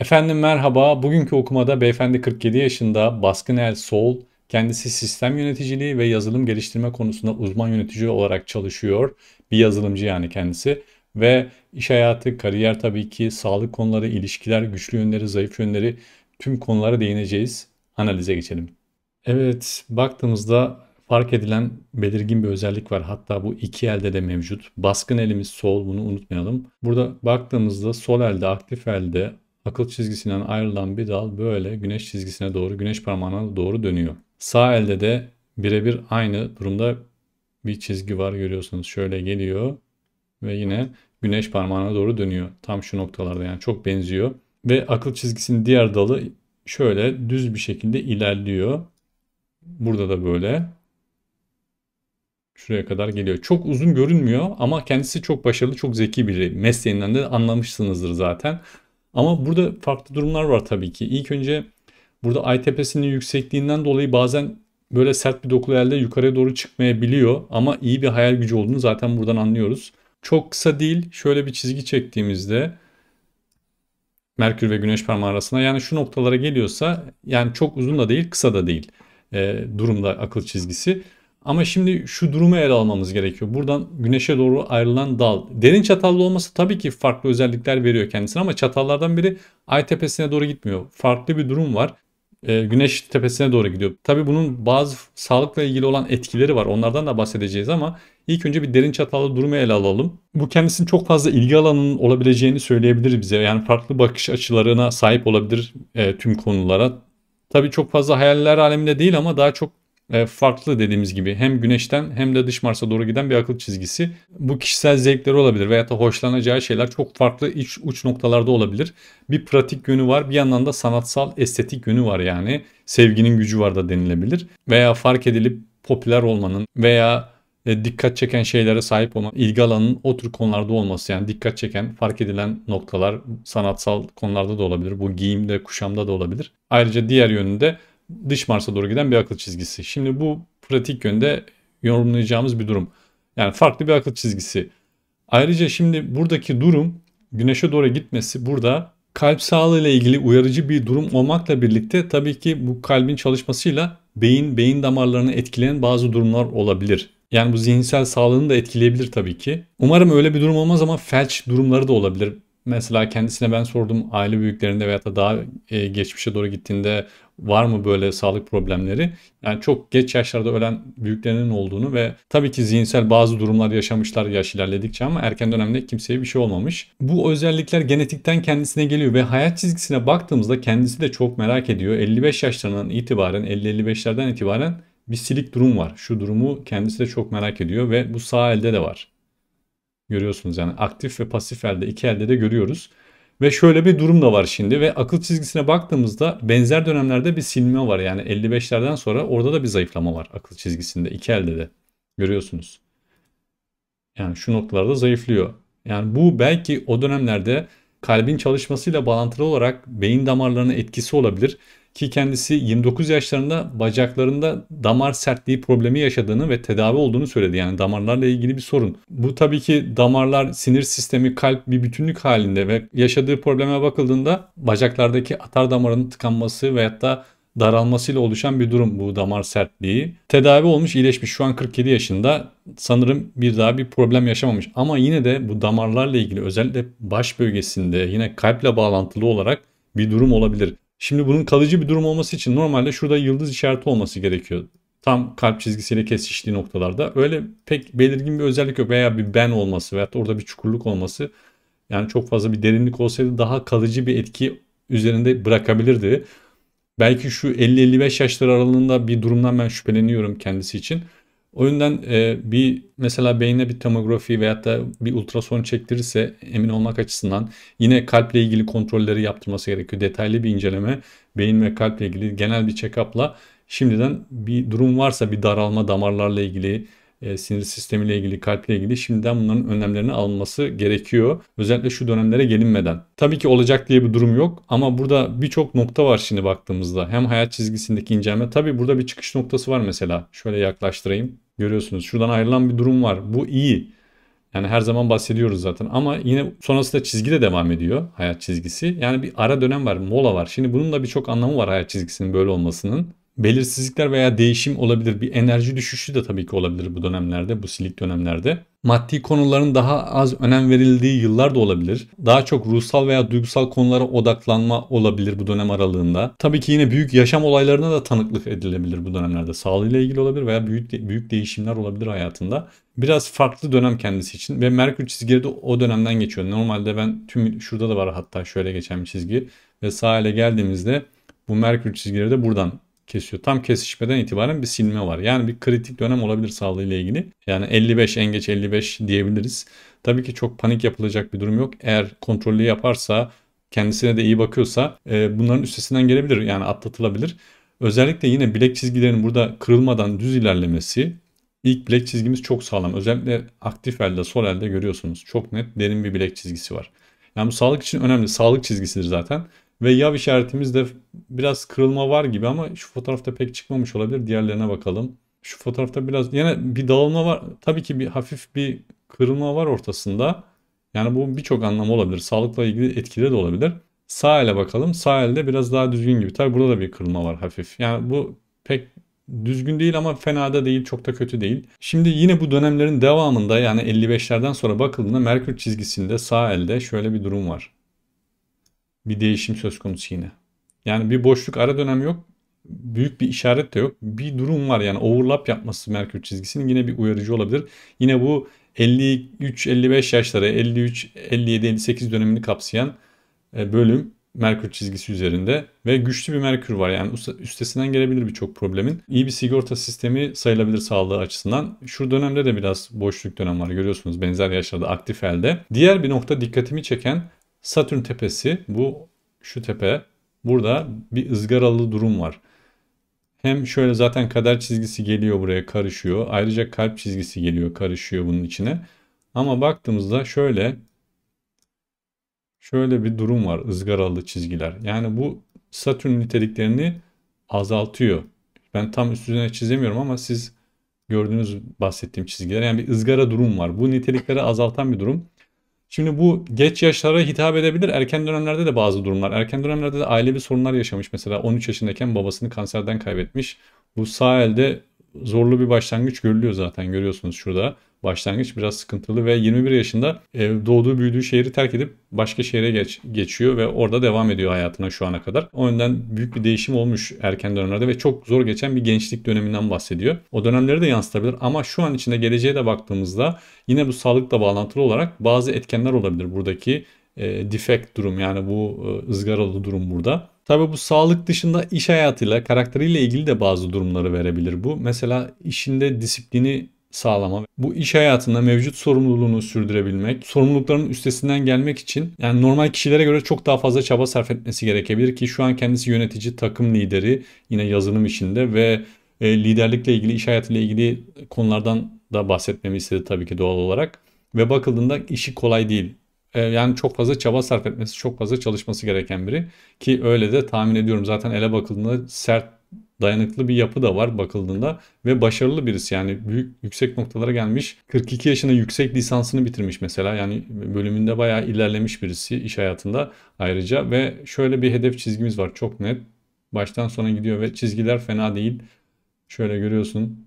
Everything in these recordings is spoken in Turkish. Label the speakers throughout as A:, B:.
A: Efendim merhaba. Bugünkü okumada beyefendi 47 yaşında Baskın El Sol kendisi sistem yöneticiliği ve yazılım geliştirme konusunda uzman yönetici olarak çalışıyor. Bir yazılımcı yani kendisi ve iş hayatı, kariyer tabii ki sağlık konuları, ilişkiler, güçlü yönleri, zayıf yönleri tüm konulara değineceğiz. Analize geçelim. Evet, baktığımızda fark edilen belirgin bir özellik var. Hatta bu iki elde de mevcut. Baskın elimiz sol bunu unutmayalım. Burada baktığımızda sol elde, aktif elde Akıl çizgisinden ayrılan bir dal böyle güneş çizgisine doğru, güneş parmağına doğru dönüyor. Sağ elde de birebir aynı durumda bir çizgi var görüyorsunuz. Şöyle geliyor ve yine güneş parmağına doğru dönüyor. Tam şu noktalarda yani çok benziyor. Ve akıl çizgisinin diğer dalı şöyle düz bir şekilde ilerliyor. Burada da böyle. Şuraya kadar geliyor. Çok uzun görünmüyor ama kendisi çok başarılı, çok zeki biri. Mesleğinden de anlamışsınızdır zaten. Ama burada farklı durumlar var tabii ki. İlk önce burada ay tepesinin yüksekliğinden dolayı bazen böyle sert bir dokulu elde yukarıya doğru çıkmayabiliyor. Ama iyi bir hayal gücü olduğunu zaten buradan anlıyoruz. Çok kısa değil. Şöyle bir çizgi çektiğimizde Merkür ve Güneş parmağı arasında yani şu noktalara geliyorsa yani çok uzun da değil kısa da değil e, durumda akıl çizgisi. Ama şimdi şu durumu ele almamız gerekiyor. Buradan güneşe doğru ayrılan dal. Derin çatallı olması tabii ki farklı özellikler veriyor kendisine ama çatallardan biri ay tepesine doğru gitmiyor. Farklı bir durum var. E, güneş tepesine doğru gidiyor. Tabii bunun bazı sağlıkla ilgili olan etkileri var. Onlardan da bahsedeceğiz ama ilk önce bir derin çatallı durumu ele alalım. Bu kendisinin çok fazla ilgi alanının olabileceğini söyleyebilir bize. Yani farklı bakış açılarına sahip olabilir e, tüm konulara. Tabii çok fazla hayaller aleminde değil ama daha çok e, farklı dediğimiz gibi hem güneşten hem de dış Mars'a doğru giden bir akıl çizgisi. Bu kişisel zevkleri olabilir veya da hoşlanacağı şeyler çok farklı iç uç noktalarda olabilir. Bir pratik yönü var bir yandan da sanatsal estetik yönü var yani sevginin gücü var da denilebilir. Veya fark edilip popüler olmanın veya e, dikkat çeken şeylere sahip olan ilgi alanının o tür konularda olması yani dikkat çeken fark edilen noktalar sanatsal konularda da olabilir. Bu giyimde kuşamda da olabilir. Ayrıca diğer yönünde dış Mars'a doğru giden bir akıl çizgisi. Şimdi bu pratik yönde yorumlayacağımız bir durum. Yani farklı bir akıl çizgisi. Ayrıca şimdi buradaki durum güneşe doğru gitmesi burada kalp sağlığı ile ilgili uyarıcı bir durum olmakla birlikte tabii ki bu kalbin çalışmasıyla beyin, beyin damarlarını etkileyen bazı durumlar olabilir. Yani bu zihinsel sağlığını da etkileyebilir tabii ki. Umarım öyle bir durum olmaz ama felç durumları da olabilir. Mesela kendisine ben sordum aile büyüklerinde veya da daha e, geçmişe doğru gittiğinde var mı böyle sağlık problemleri? Yani çok geç yaşlarda ölen büyüklerinin olduğunu ve tabii ki zihinsel bazı durumlar yaşamışlar yaş ilerledikçe ama erken dönemde kimseye bir şey olmamış. Bu özellikler genetikten kendisine geliyor ve hayat çizgisine baktığımızda kendisi de çok merak ediyor. 55 yaşlarından itibaren 50-55'lerden itibaren bir silik durum var. Şu durumu kendisi de çok merak ediyor ve bu sağ elde de var. Görüyorsunuz yani aktif ve pasif elde iki elde de görüyoruz. Ve şöyle bir durum da var şimdi ve akıl çizgisine baktığımızda benzer dönemlerde bir silme var. Yani 55'lerden sonra orada da bir zayıflama var akıl çizgisinde iki elde de görüyorsunuz. Yani şu noktalarda zayıflıyor. Yani bu belki o dönemlerde kalbin çalışmasıyla bağlantılı olarak beyin damarlarına etkisi olabilir ki kendisi 29 yaşlarında bacaklarında damar sertliği problemi yaşadığını ve tedavi olduğunu söyledi. Yani damarlarla ilgili bir sorun. Bu tabii ki damarlar, sinir sistemi, kalp bir bütünlük halinde ve yaşadığı probleme bakıldığında bacaklardaki atar damarının tıkanması veyahut da daralmasıyla oluşan bir durum bu damar sertliği. Tedavi olmuş iyileşmiş şu an 47 yaşında sanırım bir daha bir problem yaşamamış. Ama yine de bu damarlarla ilgili özellikle baş bölgesinde yine kalple bağlantılı olarak bir durum olabilir. Şimdi bunun kalıcı bir durum olması için normalde şurada yıldız işareti olması gerekiyor. Tam kalp çizgisiyle kesiştiği noktalarda. Öyle pek belirgin bir özellik yok veya bir ben olması veyahut orada bir çukurluk olması. Yani çok fazla bir derinlik olsaydı daha kalıcı bir etki üzerinde bırakabilirdi. Belki şu 50-55 yaşları aralığında bir durumdan ben şüpheleniyorum kendisi için. O yüzden e, bir mesela beyine bir tomografi veyahut da bir ultrason çektirirse emin olmak açısından yine kalple ilgili kontrolleri yaptırması gerekiyor. Detaylı bir inceleme beyin ve kalple ilgili genel bir check-up'la şimdiden bir durum varsa bir daralma damarlarla ilgili e, sinir sistemiyle ilgili, kalple ilgili şimdiden bunların önlemlerini alınması gerekiyor. Özellikle şu dönemlere gelinmeden. Tabii ki olacak diye bir durum yok ama burada birçok nokta var şimdi baktığımızda. Hem hayat çizgisindeki incelme. Tabii burada bir çıkış noktası var mesela. Şöyle yaklaştırayım. Görüyorsunuz şuradan ayrılan bir durum var. Bu iyi. Yani her zaman bahsediyoruz zaten ama yine sonrasında çizgi de devam ediyor hayat çizgisi. Yani bir ara dönem var, mola var. Şimdi bunun da birçok anlamı var hayat çizgisinin böyle olmasının belirsizlikler veya değişim olabilir. Bir enerji düşüşü de tabii ki olabilir bu dönemlerde, bu silik dönemlerde. Maddi konuların daha az önem verildiği yıllar da olabilir. Daha çok ruhsal veya duygusal konulara odaklanma olabilir bu dönem aralığında. Tabii ki yine büyük yaşam olaylarına da tanıklık edilebilir bu dönemlerde. Sağlığıyla ilgili olabilir veya büyük büyük değişimler olabilir hayatında. Biraz farklı dönem kendisi için ve Merkür çizgileri de o dönemden geçiyor. Normalde ben tüm şurada da var hatta şöyle geçen bir çizgi ve sahile geldiğimizde bu Merkür çizgileri de buradan kesiyor. Tam kesişmeden itibaren bir silme var. Yani bir kritik dönem olabilir sağlığı ile ilgili. Yani 55 en geç 55 diyebiliriz. Tabii ki çok panik yapılacak bir durum yok. Eğer kontrollü yaparsa kendisine de iyi bakıyorsa e, bunların üstesinden gelebilir yani atlatılabilir. Özellikle yine bilek çizgilerinin burada kırılmadan düz ilerlemesi ilk bilek çizgimiz çok sağlam. Özellikle aktif elde sol elde görüyorsunuz çok net derin bir bilek çizgisi var. Yani bu sağlık için önemli. Sağlık çizgisidir zaten. Ve yav işaretimizde biraz kırılma var gibi ama şu fotoğrafta pek çıkmamış olabilir. Diğerlerine bakalım. Şu fotoğrafta biraz yine bir dağılma var. Tabii ki bir hafif bir kırılma var ortasında. Yani bu birçok anlam olabilir. Sağlıkla ilgili etkileri de olabilir. Sağ ele bakalım. Sağ elde biraz daha düzgün gibi. Tabii burada da bir kırılma var hafif. Yani bu pek düzgün değil ama fena da değil. Çok da kötü değil. Şimdi yine bu dönemlerin devamında yani 55'lerden sonra bakıldığında Merkür çizgisinde sağ elde şöyle bir durum var bir değişim söz konusu yine. Yani bir boşluk ara dönem yok. Büyük bir işaret de yok. Bir durum var yani overlap yapması Merkür çizgisinin yine bir uyarıcı olabilir. Yine bu 53-55 yaşları 53-57-58 dönemini kapsayan e, bölüm Merkür çizgisi üzerinde ve güçlü bir Merkür var. Yani üstesinden gelebilir birçok problemin. İyi bir sigorta sistemi sayılabilir sağlığı açısından. Şu dönemde de biraz boşluk dönem var görüyorsunuz benzer yaşlarda aktif elde. Diğer bir nokta dikkatimi çeken Satürn tepesi bu şu tepe. Burada bir ızgaralı durum var. Hem şöyle zaten kader çizgisi geliyor buraya karışıyor. Ayrıca kalp çizgisi geliyor karışıyor bunun içine. Ama baktığımızda şöyle şöyle bir durum var ızgaralı çizgiler. Yani bu Satürn niteliklerini azaltıyor. Ben tam üstüne çizemiyorum ama siz gördüğünüz bahsettiğim çizgiler yani bir ızgara durum var. Bu nitelikleri azaltan bir durum. Şimdi bu geç yaşlara hitap edebilir. Erken dönemlerde de bazı durumlar. Erken dönemlerde de ailevi sorunlar yaşamış. Mesela 13 yaşındayken babasını kanserden kaybetmiş. Bu sağ elde zorlu bir başlangıç görülüyor zaten görüyorsunuz şurada başlangıç biraz sıkıntılı ve 21 yaşında e, doğduğu büyüdüğü şehri terk edip başka şehre geç, geçiyor ve orada devam ediyor hayatına şu ana kadar. O yönden büyük bir değişim olmuş erken dönemlerde ve çok zor geçen bir gençlik döneminden bahsediyor. O dönemleri de yansıtabilir ama şu an içinde geleceğe de baktığımızda yine bu sağlıkla bağlantılı olarak bazı etkenler olabilir buradaki e, defect durum yani bu e, ızgaralı durum burada. Tabi bu sağlık dışında iş hayatıyla, karakteriyle ilgili de bazı durumları verebilir bu. Mesela işinde disiplini sağlama. Bu iş hayatında mevcut sorumluluğunu sürdürebilmek, sorumlulukların üstesinden gelmek için yani normal kişilere göre çok daha fazla çaba sarf etmesi gerekebilir ki şu an kendisi yönetici, takım lideri yine yazılım işinde ve e, liderlikle ilgili, iş hayatıyla ilgili konulardan da bahsetmemi istedi tabii ki doğal olarak. Ve bakıldığında işi kolay değil. E, yani çok fazla çaba sarf etmesi, çok fazla çalışması gereken biri ki öyle de tahmin ediyorum zaten ele bakıldığında sert dayanıklı bir yapı da var bakıldığında ve başarılı birisi yani büyük yüksek noktalara gelmiş. 42 yaşında yüksek lisansını bitirmiş mesela yani bölümünde bayağı ilerlemiş birisi iş hayatında ayrıca ve şöyle bir hedef çizgimiz var çok net. Baştan sona gidiyor ve çizgiler fena değil. Şöyle görüyorsun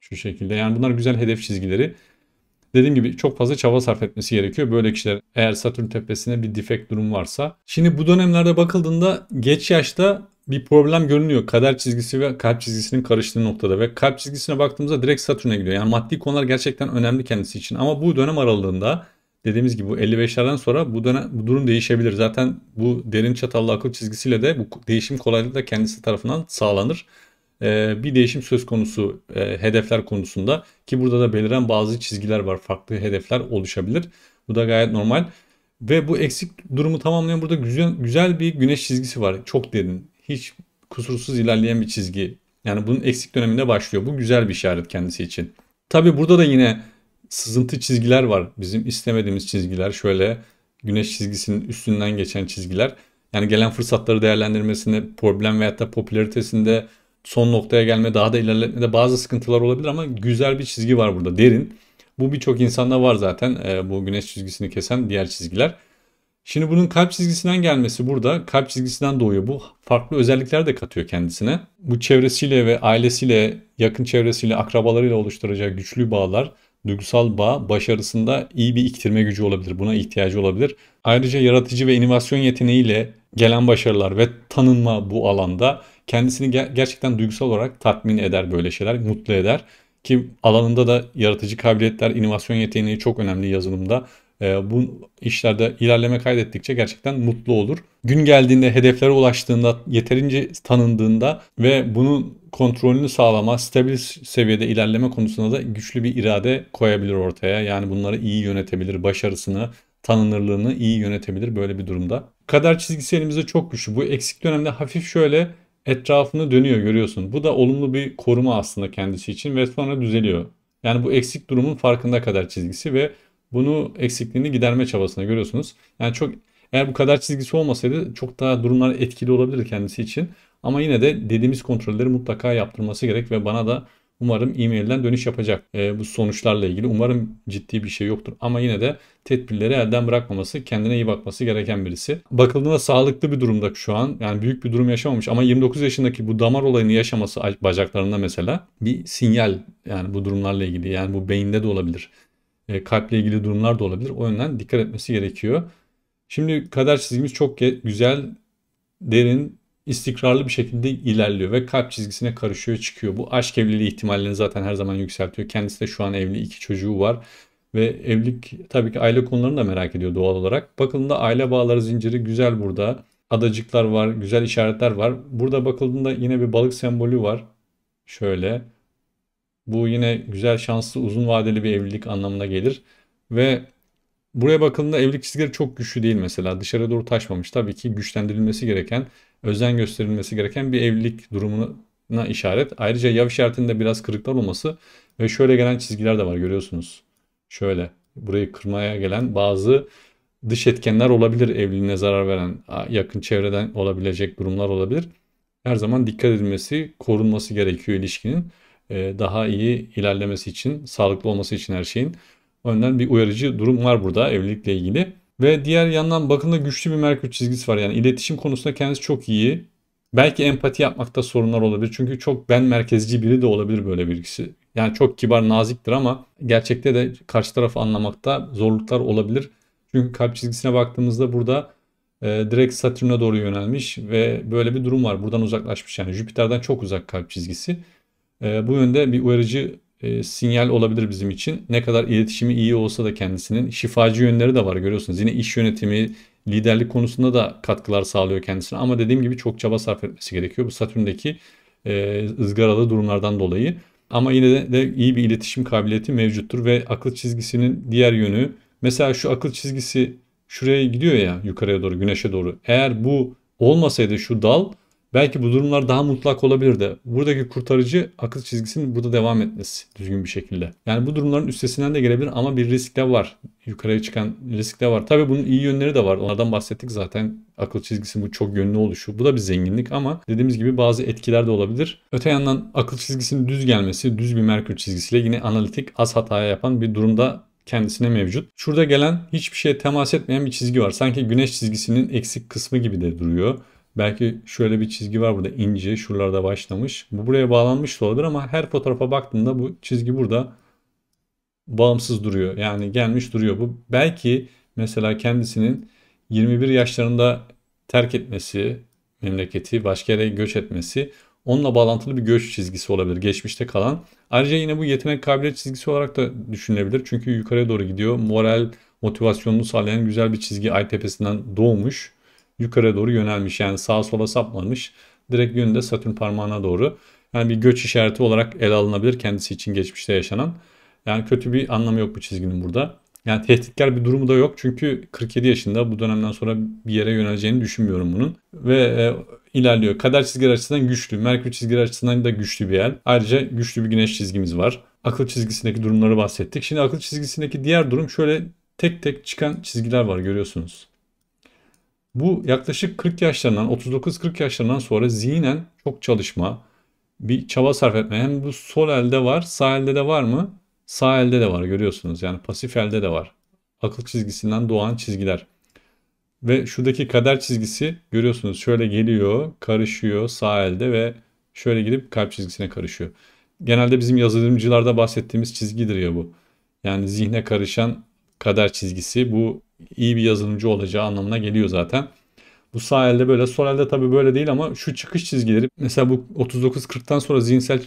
A: şu şekilde. Yani bunlar güzel hedef çizgileri. Dediğim gibi çok fazla çaba sarf etmesi gerekiyor böyle kişiler eğer Satürn tepesine bir defekt durum varsa. Şimdi bu dönemlerde bakıldığında geç yaşta bir problem görünüyor. Kader çizgisi ve kalp çizgisinin karıştığı noktada ve kalp çizgisine baktığımızda direkt Satürn'e gidiyor. Yani maddi konular gerçekten önemli kendisi için ama bu dönem aralığında dediğimiz gibi bu 55'lerden sonra bu dönem bu durum değişebilir. Zaten bu derin çatallı akıl çizgisiyle de bu değişim kolaylıkla kendisi tarafından sağlanır. Ee, bir değişim söz konusu e, hedefler konusunda ki burada da beliren bazı çizgiler var. Farklı hedefler oluşabilir. Bu da gayet normal. Ve bu eksik durumu tamamlayan burada güzel, güzel bir güneş çizgisi var. Çok derin. Hiç kusursuz ilerleyen bir çizgi. Yani bunun eksik döneminde başlıyor. Bu güzel bir işaret kendisi için. Tabi burada da yine sızıntı çizgiler var. Bizim istemediğimiz çizgiler. Şöyle güneş çizgisinin üstünden geçen çizgiler. Yani gelen fırsatları değerlendirmesinde, problem veyahut da popülaritesinde son noktaya gelme, daha da ilerletmede bazı sıkıntılar olabilir ama güzel bir çizgi var burada derin. Bu birçok insanda var zaten e, bu güneş çizgisini kesen diğer çizgiler. Şimdi bunun kalp çizgisinden gelmesi burada kalp çizgisinden doğuyor. Bu farklı özellikler de katıyor kendisine. Bu çevresiyle ve ailesiyle, yakın çevresiyle, akrabalarıyla oluşturacağı güçlü bağlar, duygusal bağ başarısında iyi bir iktirme gücü olabilir. Buna ihtiyacı olabilir. Ayrıca yaratıcı ve inovasyon yeteneğiyle gelen başarılar ve tanınma bu alanda kendisini ger- gerçekten duygusal olarak tatmin eder böyle şeyler, mutlu eder. Ki alanında da yaratıcı kabiliyetler, inovasyon yeteneği çok önemli yazılımda. E, bu işlerde ilerleme kaydettikçe gerçekten mutlu olur. Gün geldiğinde, hedeflere ulaştığında, yeterince tanındığında ve bunun kontrolünü sağlama, stabil seviyede ilerleme konusunda da güçlü bir irade koyabilir ortaya. Yani bunları iyi yönetebilir, başarısını, tanınırlığını iyi yönetebilir böyle bir durumda. Kader çizgisi elimizde çok güçlü. Bu eksik dönemde hafif şöyle etrafını dönüyor görüyorsun. Bu da olumlu bir koruma aslında kendisi için ve sonra düzeliyor. Yani bu eksik durumun farkında kadar çizgisi ve bunu eksikliğini giderme çabasına görüyorsunuz. Yani çok eğer bu kadar çizgisi olmasaydı çok daha durumlar etkili olabilirdi kendisi için. Ama yine de dediğimiz kontrolleri mutlaka yaptırması gerek ve bana da Umarım e-mailden dönüş yapacak e, bu sonuçlarla ilgili. Umarım ciddi bir şey yoktur ama yine de tedbirleri elden bırakmaması, kendine iyi bakması gereken birisi. Bakıldığında sağlıklı bir durumda şu an. Yani büyük bir durum yaşamamış ama 29 yaşındaki bu damar olayını yaşaması bacaklarında mesela bir sinyal yani bu durumlarla ilgili. Yani bu beyinde de olabilir. E, kalple ilgili durumlar da olabilir. O yönden dikkat etmesi gerekiyor. Şimdi kader çizgimiz çok güzel, derin, istikrarlı bir şekilde ilerliyor ve kalp çizgisine karışıyor çıkıyor. Bu aşk evliliği ihtimallerini zaten her zaman yükseltiyor. Kendisi de şu an evli iki çocuğu var. Ve evlilik tabii ki aile konularını da merak ediyor doğal olarak. Bakıldığında aile bağları zinciri güzel burada. Adacıklar var, güzel işaretler var. Burada bakıldığında yine bir balık sembolü var. Şöyle. Bu yine güzel, şanslı, uzun vadeli bir evlilik anlamına gelir. Ve Buraya bakıldığında evlilik çizgileri çok güçlü değil mesela. Dışarı doğru taşmamış. Tabii ki güçlendirilmesi gereken, özen gösterilmesi gereken bir evlilik durumuna işaret. Ayrıca yav işaretinde biraz kırıklar olması ve şöyle gelen çizgiler de var görüyorsunuz. Şöyle burayı kırmaya gelen bazı dış etkenler olabilir evliliğine zarar veren yakın çevreden olabilecek durumlar olabilir. Her zaman dikkat edilmesi, korunması gerekiyor ilişkinin daha iyi ilerlemesi için, sağlıklı olması için her şeyin. Önden bir uyarıcı durum var burada evlilikle ilgili. Ve diğer yandan bakın da güçlü bir Merkür çizgisi var. Yani iletişim konusunda kendisi çok iyi. Belki empati yapmakta sorunlar olabilir. Çünkü çok ben merkezci biri de olabilir böyle birisi. Yani çok kibar, naziktir ama gerçekte de karşı tarafı anlamakta zorluklar olabilir. Çünkü kalp çizgisine baktığımızda burada e, direkt Satürn'e doğru yönelmiş ve böyle bir durum var. Buradan uzaklaşmış yani Jüpiter'den çok uzak kalp çizgisi. E, bu yönde bir uyarıcı e, sinyal olabilir bizim için. Ne kadar iletişimi iyi olsa da kendisinin şifacı yönleri de var görüyorsunuz. Yine iş yönetimi, liderlik konusunda da katkılar sağlıyor kendisine. Ama dediğim gibi çok çaba sarf etmesi gerekiyor. Bu Satürn'deki e, ızgaralı durumlardan dolayı. Ama yine de, de iyi bir iletişim kabiliyeti mevcuttur ve akıl çizgisinin diğer yönü mesela şu akıl çizgisi şuraya gidiyor ya yukarıya doğru güneşe doğru. Eğer bu olmasaydı şu dal Belki bu durumlar daha mutlak olabilirdi. Buradaki kurtarıcı akıl çizgisinin burada devam etmesi düzgün bir şekilde. Yani bu durumların üstesinden de gelebilir ama bir risk de var. Yukarıya çıkan risk de var. Tabii bunun iyi yönleri de var. Onlardan bahsettik zaten. Akıl çizgisi bu çok yönlü oluşu. Bu da bir zenginlik ama dediğimiz gibi bazı etkiler de olabilir. Öte yandan akıl çizgisinin düz gelmesi, düz bir Merkür çizgisiyle yine analitik az hataya yapan bir durumda kendisine mevcut. Şurada gelen hiçbir şeye temas etmeyen bir çizgi var. Sanki güneş çizgisinin eksik kısmı gibi de duruyor. Belki şöyle bir çizgi var burada ince şuralarda başlamış. Bu buraya bağlanmış da olabilir ama her fotoğrafa baktığımda bu çizgi burada bağımsız duruyor. Yani gelmiş duruyor. Bu belki mesela kendisinin 21 yaşlarında terk etmesi memleketi başka yere göç etmesi onunla bağlantılı bir göç çizgisi olabilir geçmişte kalan. Ayrıca yine bu yetenek kabiliyet çizgisi olarak da düşünülebilir. Çünkü yukarıya doğru gidiyor. Moral motivasyonunu sağlayan güzel bir çizgi ay tepesinden doğmuş yukarı doğru yönelmiş. Yani sağa sola sapmamış. Direkt yönünde Satürn parmağına doğru. Yani bir göç işareti olarak ele alınabilir kendisi için geçmişte yaşanan. Yani kötü bir anlamı yok bu çizginin burada. Yani tehditkar bir durumu da yok çünkü 47 yaşında bu dönemden sonra bir yere yöneleceğini düşünmüyorum bunun. Ve e, ilerliyor. Kader çizgileri açısından güçlü, Merkür çizgileri açısından da güçlü bir el. Ayrıca güçlü bir güneş çizgimiz var. Akıl çizgisindeki durumları bahsettik. Şimdi akıl çizgisindeki diğer durum şöyle tek tek çıkan çizgiler var görüyorsunuz. Bu yaklaşık 40 yaşlarından 39-40 yaşlarından sonra zihnen çok çalışma, bir çaba sarf etme. Hem bu sol elde var, sağ elde de var mı? Sağ elde de var görüyorsunuz. Yani pasif elde de var. Akıl çizgisinden doğan çizgiler. Ve şuradaki kader çizgisi görüyorsunuz şöyle geliyor, karışıyor sağ elde ve şöyle gidip kalp çizgisine karışıyor. Genelde bizim yazılımcılarda bahsettiğimiz çizgidir ya bu. Yani zihne karışan kader çizgisi bu iyi bir yazılımcı olacağı anlamına geliyor zaten. Bu sağ böyle. Sol elde tabii böyle değil ama şu çıkış çizgileri mesela bu 39-40'tan sonra zihinsel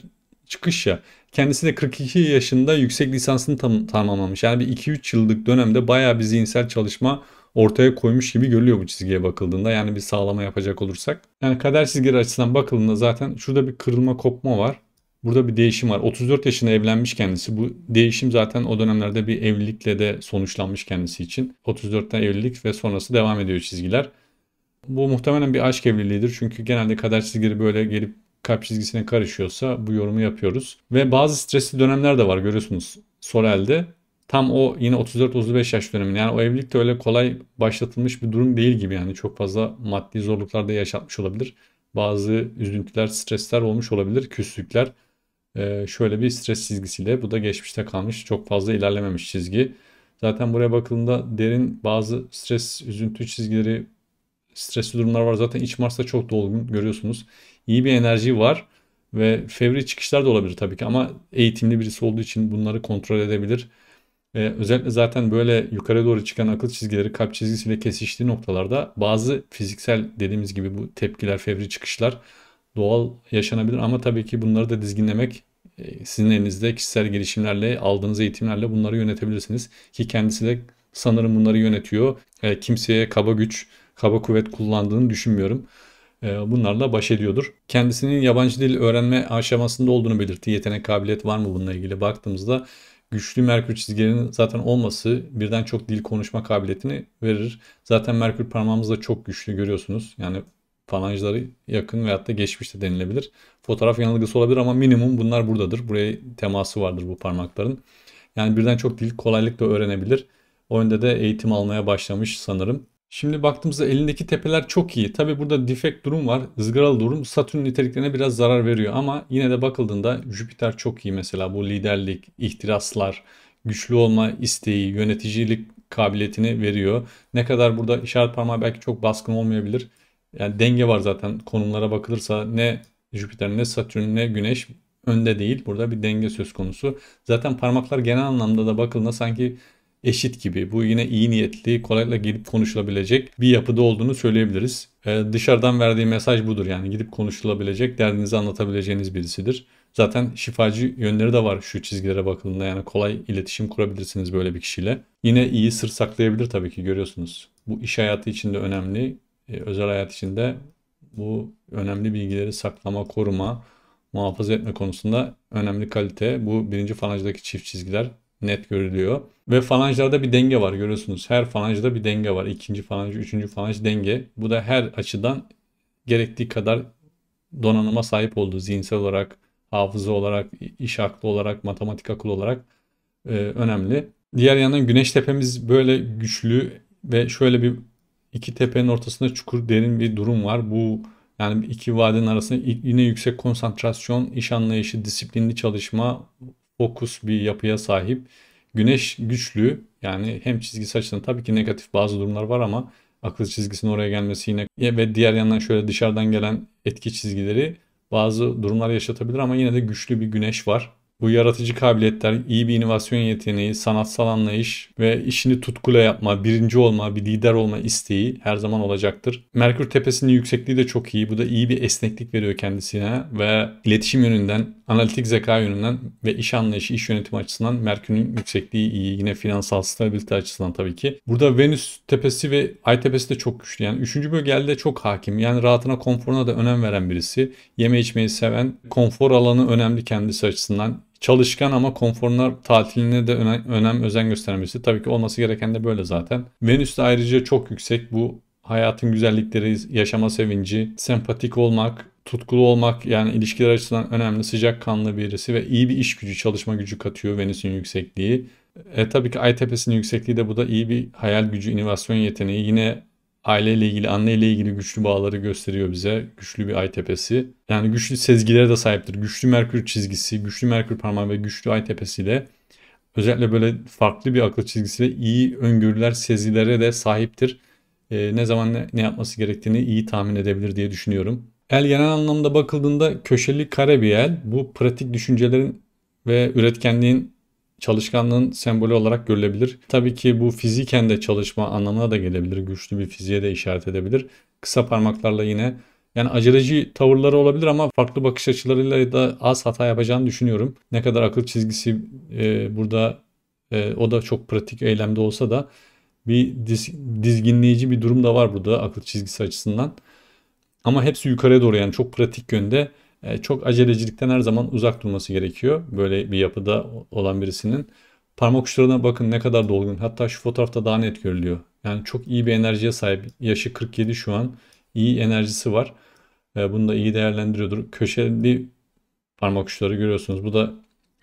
A: çıkış ya. Kendisi de 42 yaşında yüksek lisansını tam, tamamlamış. Yani bir 2-3 yıllık dönemde bayağı bir zihinsel çalışma ortaya koymuş gibi görülüyor bu çizgiye bakıldığında. Yani bir sağlama yapacak olursak. Yani kader çizgileri açısından bakıldığında zaten şurada bir kırılma kopma var. Burada bir değişim var. 34 yaşında evlenmiş kendisi. Bu değişim zaten o dönemlerde bir evlilikle de sonuçlanmış kendisi için. 34'te evlilik ve sonrası devam ediyor çizgiler. Bu muhtemelen bir aşk evliliğidir. Çünkü genelde kader çizgileri böyle gelip kalp çizgisine karışıyorsa bu yorumu yapıyoruz. Ve bazı stresli dönemler de var görüyorsunuz Sorel'de. Tam o yine 34-35 yaş döneminde yani o evlilik de öyle kolay başlatılmış bir durum değil gibi yani çok fazla maddi zorluklar da yaşatmış olabilir. Bazı üzüntüler, stresler olmuş olabilir, küslükler. Ee, şöyle bir stres çizgisiyle bu da geçmişte kalmış çok fazla ilerlememiş çizgi. Zaten buraya bakıldığında derin bazı stres üzüntü çizgileri stresli durumlar var. Zaten iç Mars'ta çok dolgun görüyorsunuz. İyi bir enerji var ve fevri çıkışlar da olabilir tabii ki ama eğitimli birisi olduğu için bunları kontrol edebilir. Ee, özellikle zaten böyle yukarı doğru çıkan akıl çizgileri kalp çizgisiyle kesiştiği noktalarda bazı fiziksel dediğimiz gibi bu tepkiler, fevri çıkışlar doğal yaşanabilir ama tabii ki bunları da dizginlemek e, sizin elinizde kişisel gelişimlerle, aldığınız eğitimlerle bunları yönetebilirsiniz. Ki kendisi de sanırım bunları yönetiyor. E, kimseye kaba güç, kaba kuvvet kullandığını düşünmüyorum. E, bunlarla baş ediyordur. Kendisinin yabancı dil öğrenme aşamasında olduğunu belirtti. Yetenek, kabiliyet var mı bununla ilgili baktığımızda güçlü Merkür çizgilerinin zaten olması birden çok dil konuşma kabiliyetini verir. Zaten Merkür parmağımız da çok güçlü görüyorsunuz. Yani falanjları yakın veyahut da geçmişte denilebilir. Fotoğraf yanılgısı olabilir ama minimum bunlar buradadır. Buraya teması vardır bu parmakların. Yani birden çok dil kolaylıkla öğrenebilir. O yönde de eğitim almaya başlamış sanırım. Şimdi baktığımızda elindeki tepeler çok iyi. Tabi burada defekt durum var. ızgaralı durum Satürn niteliklerine biraz zarar veriyor. Ama yine de bakıldığında Jüpiter çok iyi mesela. Bu liderlik, ihtiraslar, güçlü olma isteği, yöneticilik kabiliyetini veriyor. Ne kadar burada işaret parmağı belki çok baskın olmayabilir yani denge var zaten konumlara bakılırsa ne Jüpiter ne Satürn ne Güneş önde değil. Burada bir denge söz konusu. Zaten parmaklar genel anlamda da bakıldığında sanki eşit gibi. Bu yine iyi niyetli, kolayla gidip konuşulabilecek bir yapıda olduğunu söyleyebiliriz. Ee, dışarıdan verdiği mesaj budur yani gidip konuşulabilecek, derdinizi anlatabileceğiniz birisidir. Zaten şifacı yönleri de var şu çizgilere bakıldığında yani kolay iletişim kurabilirsiniz böyle bir kişiyle. Yine iyi sır saklayabilir tabii ki görüyorsunuz. Bu iş hayatı için de önemli. E, özel hayat içinde bu önemli bilgileri saklama, koruma, muhafaza etme konusunda önemli kalite. Bu birinci falanjdaki çift çizgiler net görülüyor. Ve falanjlarda bir denge var görüyorsunuz. Her falanjda bir denge var. İkinci falanj, üçüncü falanj denge. Bu da her açıdan gerektiği kadar donanıma sahip olduğu zihinsel olarak, hafıza olarak, iş aklı olarak, matematik akıl olarak e, önemli. Diğer yandan güneş tepemiz böyle güçlü ve şöyle bir iki tepenin ortasında çukur derin bir durum var. Bu yani iki vadenin arasında yine yüksek konsantrasyon, iş anlayışı, disiplinli çalışma, fokus bir yapıya sahip. Güneş güçlü yani hem çizgi açısından tabii ki negatif bazı durumlar var ama akıl çizgisinin oraya gelmesi yine ve diğer yandan şöyle dışarıdan gelen etki çizgileri bazı durumlar yaşatabilir ama yine de güçlü bir güneş var. Bu yaratıcı kabiliyetler, iyi bir inovasyon yeteneği, sanatsal anlayış ve işini tutkuyla yapma, birinci olma, bir lider olma isteği her zaman olacaktır. Merkür tepesinin yüksekliği de çok iyi. Bu da iyi bir esneklik veriyor kendisine ve iletişim yönünden, analitik zeka yönünden ve iş anlayışı, iş yönetimi açısından Merkür'ün yüksekliği iyi. Yine finansal stabilite açısından tabii ki. Burada Venüs tepesi ve Ay tepesi de çok güçlü. Yani üçüncü bölgede çok hakim. Yani rahatına, konforuna da önem veren birisi. Yeme içmeyi seven, konfor alanı önemli kendisi açısından çalışkan ama konforuna tatiline de önem, özen göstermesi. Tabii ki olması gereken de böyle zaten. Venüs de ayrıca çok yüksek. Bu hayatın güzellikleri, yaşama sevinci, sempatik olmak, tutkulu olmak yani ilişkiler açısından önemli, sıcak kanlı birisi ve iyi bir iş gücü, çalışma gücü katıyor Venüs'ün yüksekliği. E, tabii ki Ay tepesinin yüksekliği de bu da iyi bir hayal gücü, inovasyon yeteneği. Yine aileyle ilgili, anneyle ilgili güçlü bağları gösteriyor bize. Güçlü bir ay tepesi. Yani güçlü sezgilere de sahiptir. Güçlü Merkür çizgisi, güçlü Merkür parmağı ve güçlü ay tepesiyle özellikle böyle farklı bir akıl çizgisiyle iyi öngörüler, sezilere de sahiptir. E, ne zaman ne, ne yapması gerektiğini iyi tahmin edebilir diye düşünüyorum. El genel anlamda bakıldığında köşeli kare bir el. Bu pratik düşüncelerin ve üretkenliğin çalışkanlığın sembolü olarak görülebilir. Tabii ki bu fiziken de çalışma anlamına da gelebilir. Güçlü bir fiziğe de işaret edebilir. Kısa parmaklarla yine yani aceleci tavırları olabilir ama farklı bakış açılarıyla da az hata yapacağını düşünüyorum. Ne kadar akıl çizgisi e, burada e, o da çok pratik eylemde olsa da bir diz, dizginleyici bir durum da var burada akıl çizgisi açısından. Ama hepsi yukarıya doğru yani çok pratik yönde e, çok acelecilikten her zaman uzak durması gerekiyor. Böyle bir yapıda olan birisinin. Parmak uçlarına bakın ne kadar dolgun. Hatta şu fotoğrafta daha net görülüyor. Yani çok iyi bir enerjiye sahip. Yaşı 47 şu an. İyi enerjisi var. E, bunu da iyi değerlendiriyordur. Köşeli parmak uçları görüyorsunuz. Bu da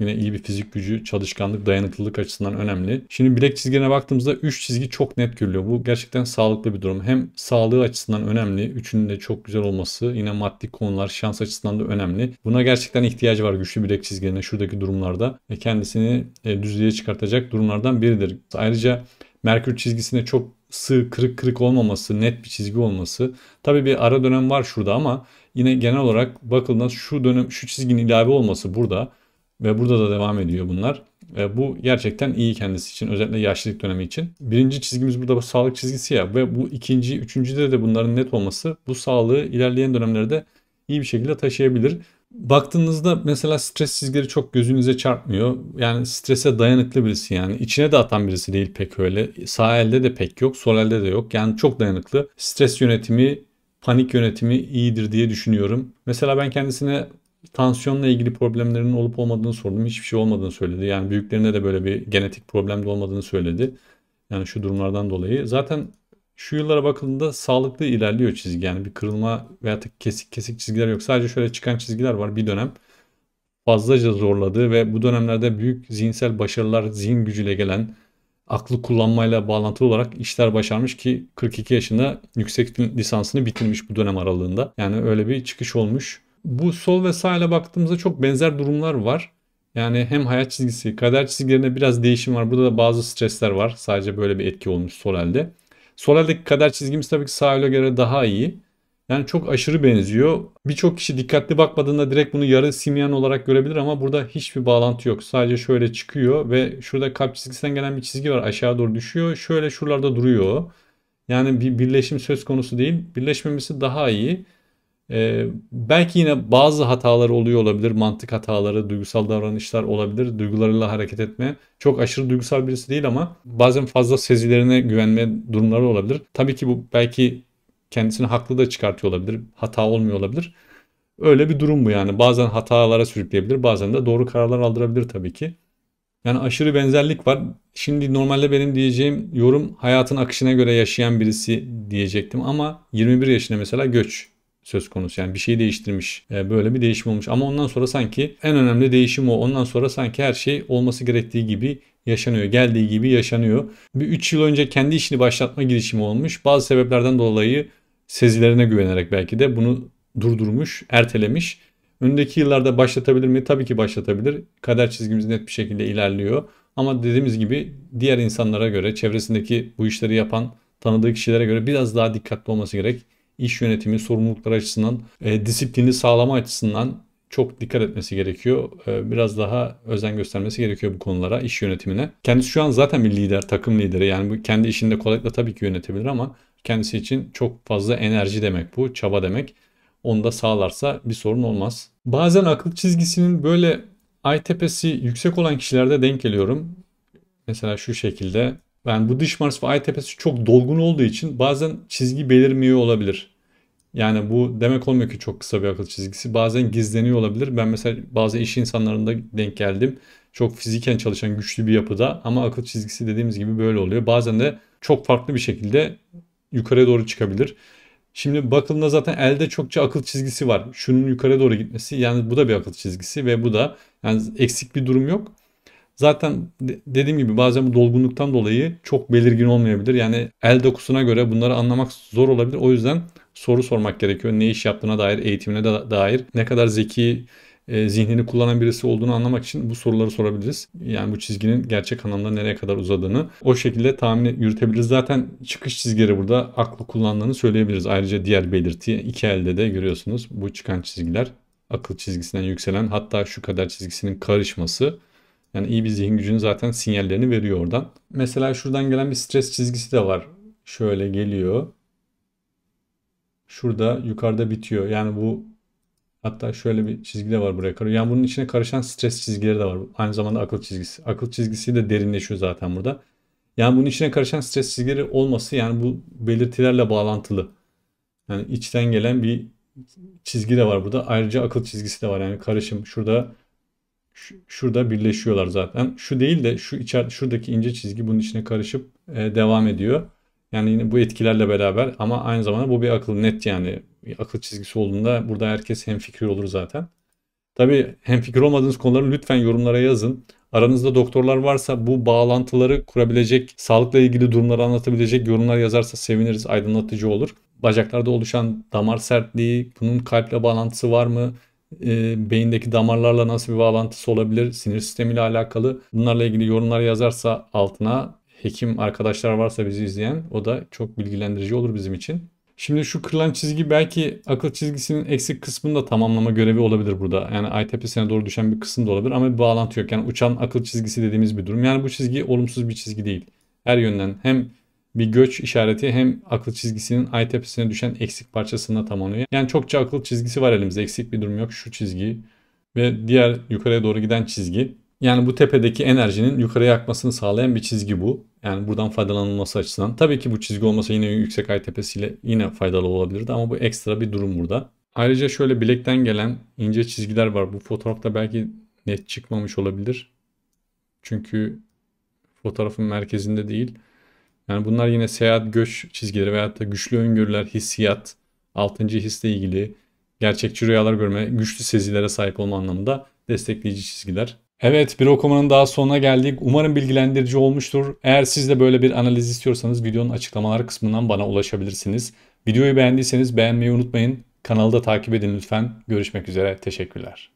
A: Yine iyi bir fizik gücü, çalışkanlık, dayanıklılık açısından önemli. Şimdi bilek çizgilerine baktığımızda 3 çizgi çok net görülüyor. Bu gerçekten sağlıklı bir durum. Hem sağlığı açısından önemli. Üçünün de çok güzel olması. Yine maddi konular, şans açısından da önemli. Buna gerçekten ihtiyacı var güçlü bilek çizgilerine şuradaki durumlarda. Ve kendisini e, düzlüğe çıkartacak durumlardan biridir. Ayrıca Merkür çizgisine çok sığ, kırık kırık olmaması, net bir çizgi olması. Tabii bir ara dönem var şurada ama yine genel olarak bakıldığında şu dönem şu çizginin ilave olması burada ve burada da devam ediyor bunlar. E, bu gerçekten iyi kendisi için. Özellikle yaşlılık dönemi için. Birinci çizgimiz burada bu sağlık çizgisi ya. Ve bu ikinci, üçüncüde de bunların net olması bu sağlığı ilerleyen dönemlerde iyi bir şekilde taşıyabilir. Baktığınızda mesela stres çizgileri çok gözünüze çarpmıyor. Yani strese dayanıklı birisi yani. içine de atan birisi değil pek öyle. Sağ elde de pek yok, sol elde de yok. Yani çok dayanıklı. Stres yönetimi, panik yönetimi iyidir diye düşünüyorum. Mesela ben kendisine tansiyonla ilgili problemlerinin olup olmadığını sordum. Hiçbir şey olmadığını söyledi. Yani büyüklerinde de böyle bir genetik problem de olmadığını söyledi. Yani şu durumlardan dolayı. Zaten şu yıllara bakıldığında sağlıklı ilerliyor çizgi. Yani bir kırılma veya kesik kesik çizgiler yok. Sadece şöyle çıkan çizgiler var bir dönem. Fazlaca zorladı ve bu dönemlerde büyük zihinsel başarılar, zihin gücüyle gelen, aklı kullanmayla bağlantılı olarak işler başarmış ki 42 yaşında yüksek lisansını bitirmiş bu dönem aralığında. Yani öyle bir çıkış olmuş. Bu sol ve sağ baktığımızda çok benzer durumlar var. Yani hem hayat çizgisi, kader çizgilerine biraz değişim var. Burada da bazı stresler var. Sadece böyle bir etki olmuş sol elde. Sol eldeki kader çizgimiz tabii ki sağ ele göre daha iyi. Yani çok aşırı benziyor. Birçok kişi dikkatli bakmadığında direkt bunu yarı simyan olarak görebilir ama burada hiçbir bağlantı yok. Sadece şöyle çıkıyor ve şurada kalp çizgisinden gelen bir çizgi var aşağı doğru düşüyor. Şöyle şuralarda duruyor. Yani bir birleşim söz konusu değil. Birleşmemesi daha iyi. Ee, belki yine bazı hatalar oluyor olabilir. Mantık hataları, duygusal davranışlar olabilir. Duygularıyla hareket etme. Çok aşırı duygusal birisi değil ama bazen fazla sezilerine güvenme durumları olabilir. Tabii ki bu belki kendisini haklı da çıkartıyor olabilir. Hata olmuyor olabilir. Öyle bir durum bu yani. Bazen hatalara sürükleyebilir. Bazen de doğru kararlar aldırabilir tabii ki. Yani aşırı benzerlik var. Şimdi normalde benim diyeceğim yorum hayatın akışına göre yaşayan birisi diyecektim ama 21 yaşında mesela göç söz konusu. Yani bir şey değiştirmiş. E, böyle bir değişim olmuş. Ama ondan sonra sanki en önemli değişim o. Ondan sonra sanki her şey olması gerektiği gibi yaşanıyor. Geldiği gibi yaşanıyor. Bir 3 yıl önce kendi işini başlatma girişimi olmuş. Bazı sebeplerden dolayı sezilerine güvenerek belki de bunu durdurmuş, ertelemiş. Öndeki yıllarda başlatabilir mi? Tabii ki başlatabilir. Kader çizgimiz net bir şekilde ilerliyor. Ama dediğimiz gibi diğer insanlara göre, çevresindeki bu işleri yapan tanıdığı kişilere göre biraz daha dikkatli olması gerek iş yönetimi, sorumluluklar açısından, e, disiplini sağlama açısından çok dikkat etmesi gerekiyor. E, biraz daha özen göstermesi gerekiyor bu konulara, iş yönetimine. Kendisi şu an zaten bir lider, takım lideri. Yani bu kendi işinde kolaylıkla tabii ki yönetebilir ama kendisi için çok fazla enerji demek bu, çaba demek. Onu da sağlarsa bir sorun olmaz. Bazen akıl çizgisinin böyle ay tepesi yüksek olan kişilerde denk geliyorum. Mesela şu şekilde yani bu dış Mars ve Ay tepesi çok dolgun olduğu için bazen çizgi belirmiyor olabilir. Yani bu demek olmuyor ki çok kısa bir akıl çizgisi. Bazen gizleniyor olabilir. Ben mesela bazı iş insanlarında denk geldim. Çok fiziken çalışan güçlü bir yapıda ama akıl çizgisi dediğimiz gibi böyle oluyor. Bazen de çok farklı bir şekilde yukarıya doğru çıkabilir. Şimdi bakıldığında zaten elde çokça akıl çizgisi var. Şunun yukarı doğru gitmesi yani bu da bir akıl çizgisi ve bu da yani eksik bir durum yok. Zaten dediğim gibi bazen bu dolgunluktan dolayı çok belirgin olmayabilir. Yani el dokusuna göre bunları anlamak zor olabilir. O yüzden soru sormak gerekiyor. Ne iş yaptığına dair, eğitimine da dair, ne kadar zeki e, zihnini kullanan birisi olduğunu anlamak için bu soruları sorabiliriz. Yani bu çizginin gerçek anlamda nereye kadar uzadığını o şekilde tahmin yürütebiliriz. Zaten çıkış çizgileri burada aklı kullandığını söyleyebiliriz. Ayrıca diğer belirti iki elde de görüyorsunuz bu çıkan çizgiler akıl çizgisinden yükselen hatta şu kadar çizgisinin karışması yani iyi bir zihin gücünü zaten sinyallerini veriyor oradan. Mesela şuradan gelen bir stres çizgisi de var. Şöyle geliyor. Şurada yukarıda bitiyor. Yani bu hatta şöyle bir çizgi de var buraya karıyor. Yani bunun içine karışan stres çizgileri de var. Aynı zamanda akıl çizgisi. Akıl çizgisi de derinleşiyor zaten burada. Yani bunun içine karışan stres çizgileri olması yani bu belirtilerle bağlantılı. Yani içten gelen bir çizgi de var burada. Ayrıca akıl çizgisi de var. Yani karışım. Şurada şurada birleşiyorlar zaten. Şu değil de şu içer şuradaki ince çizgi bunun içine karışıp e, devam ediyor. Yani yine bu etkilerle beraber ama aynı zamanda bu bir akıl net yani akıl çizgisi olduğunda burada herkes hemfikir olur zaten. Tabi hemfikir olmadığınız konuları lütfen yorumlara yazın. Aranızda doktorlar varsa bu bağlantıları kurabilecek, sağlıkla ilgili durumları anlatabilecek yorumlar yazarsa seviniriz, aydınlatıcı olur. Bacaklarda oluşan damar sertliği, bunun kalple bağlantısı var mı? e, beyindeki damarlarla nasıl bir bağlantısı olabilir, sinir sistemiyle alakalı. Bunlarla ilgili yorumlar yazarsa altına hekim arkadaşlar varsa bizi izleyen o da çok bilgilendirici olur bizim için. Şimdi şu kırılan çizgi belki akıl çizgisinin eksik kısmında tamamlama görevi olabilir burada. Yani ay tepesine doğru düşen bir kısım da olabilir ama bir bağlantı yok. Yani uçan akıl çizgisi dediğimiz bir durum. Yani bu çizgi olumsuz bir çizgi değil. Her yönden hem bir göç işareti hem akıl çizgisinin ay tepesine düşen eksik parçasına tamamlıyor. Yani çokça akıl çizgisi var elimizde. Eksik bir durum yok. Şu çizgi ve diğer yukarıya doğru giden çizgi. Yani bu tepedeki enerjinin yukarıya akmasını sağlayan bir çizgi bu. Yani buradan faydalanılması açısından. Tabii ki bu çizgi olmasa yine yüksek ay tepesiyle yine faydalı olabilirdi ama bu ekstra bir durum burada. Ayrıca şöyle bilekten gelen ince çizgiler var. Bu fotoğrafta belki net çıkmamış olabilir. Çünkü fotoğrafın merkezinde değil. Yani bunlar yine seyahat göç çizgileri veyahut da güçlü öngörüler, hissiyat, altıncı hisle ilgili gerçekçi rüyalar görme, güçlü sezilere sahip olma anlamında destekleyici çizgiler. Evet bir okumanın daha sonuna geldik. Umarım bilgilendirici olmuştur. Eğer siz de böyle bir analiz istiyorsanız videonun açıklamalar kısmından bana ulaşabilirsiniz. Videoyu beğendiyseniz beğenmeyi unutmayın. Kanalı da takip edin lütfen. Görüşmek üzere. Teşekkürler.